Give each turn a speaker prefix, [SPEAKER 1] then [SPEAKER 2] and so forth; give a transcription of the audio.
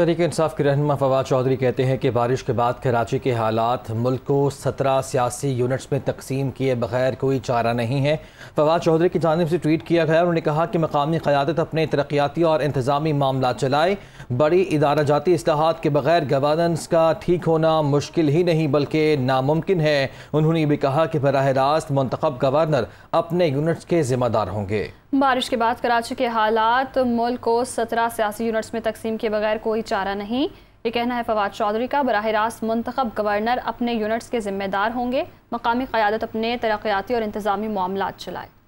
[SPEAKER 1] तरीके इंसाफ के रहन फवाद चौधरी कहते हैं कि बारिश के बाद कराची के हालात मुल्क को सत्रह सियासी यूनिट्स में तकसीम किए बगैर कोई चारा नहीं है फवाद चौधरी की जानब से ट्वीट किया गया उन्होंने कहा कि मकामी क़्यादत अपने तरक्याती और इंतजामी मामला चलाए बड़ी इदारा जाती असलाहत के बगैर गवर्नेंस का ठीक होना मुश्किल ही नहीं बल्कि नामुमकिन है उन्होंने भी कहा कि बरह रास्त मंतखब गवर्नर अपने यूनिट्स के ज़िम्मेदार होंगे
[SPEAKER 2] बारिश के बाद कराची के हालात मुल्क को सत्रह सियासी यूनिट्स में तकसीम के बगैर कोई चारा नहीं ये कहना है फवाद चौधरी का बरह रास्त मंतखब गवर्नर अपने यूनिट्स
[SPEAKER 3] के जिम्मेदार होंगे मकामी क़्यादत अपने तरक्याती और इंतज़ामी मामला चलाए